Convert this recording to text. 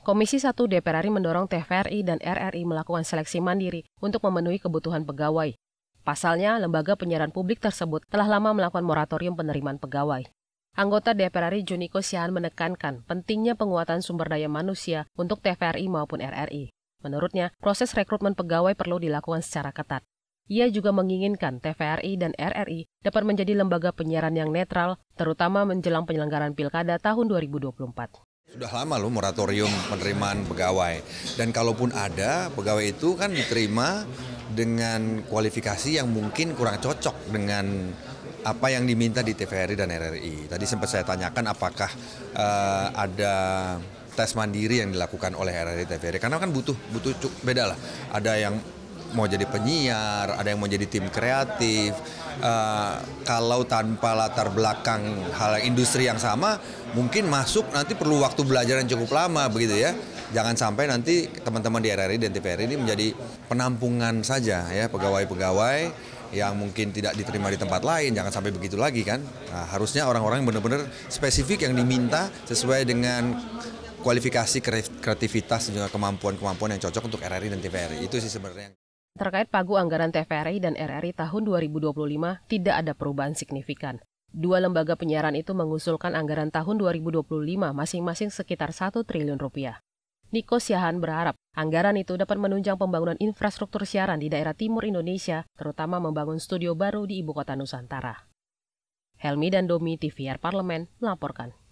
Komisi 1 DPR RI mendorong TVRI dan RRI melakukan seleksi mandiri untuk memenuhi kebutuhan pegawai. Pasalnya, lembaga penyiaran publik tersebut telah lama melakukan moratorium penerimaan pegawai. Anggota DPR RI Juniko Sihan menekankan pentingnya penguatan sumber daya manusia untuk TVRI maupun RRI. Menurutnya, proses rekrutmen pegawai perlu dilakukan secara ketat. Ia juga menginginkan TVRI dan RRI dapat menjadi lembaga penyiaran yang netral, terutama menjelang penyelenggaraan pilkada tahun 2024. Sudah lama loh moratorium penerimaan pegawai. Dan kalaupun ada, pegawai itu kan diterima dengan kualifikasi yang mungkin kurang cocok dengan apa yang diminta di TVRI dan RRI. Tadi sempat saya tanyakan apakah uh, ada tes mandiri yang dilakukan oleh RRI TVRI karena kan butuh butuh beda lah. Ada yang mau jadi penyiar, ada yang mau jadi tim kreatif Eh, kalau tanpa latar belakang hal industri yang sama mungkin masuk nanti perlu waktu belajar yang cukup lama begitu ya. Jangan sampai nanti teman-teman di RRI dan TVRI ini menjadi penampungan saja ya pegawai-pegawai yang mungkin tidak diterima di tempat lain jangan sampai begitu lagi kan nah, harusnya orang-orang yang benar-benar spesifik yang diminta sesuai dengan kualifikasi kreativitas dan juga kemampuan-kemampuan yang cocok untuk RRI dan TVRI itu sih sebenarnya Terkait pagu anggaran TVRI dan RRI tahun 2025 tidak ada perubahan signifikan. Dua lembaga penyiaran itu mengusulkan anggaran tahun 2025 masing-masing sekitar satu triliun rupiah. Niko Siahan berharap anggaran itu dapat menunjang pembangunan infrastruktur siaran di daerah timur Indonesia, terutama membangun studio baru di ibu kota Nusantara. Helmi dan Domi TVR Parlemen melaporkan.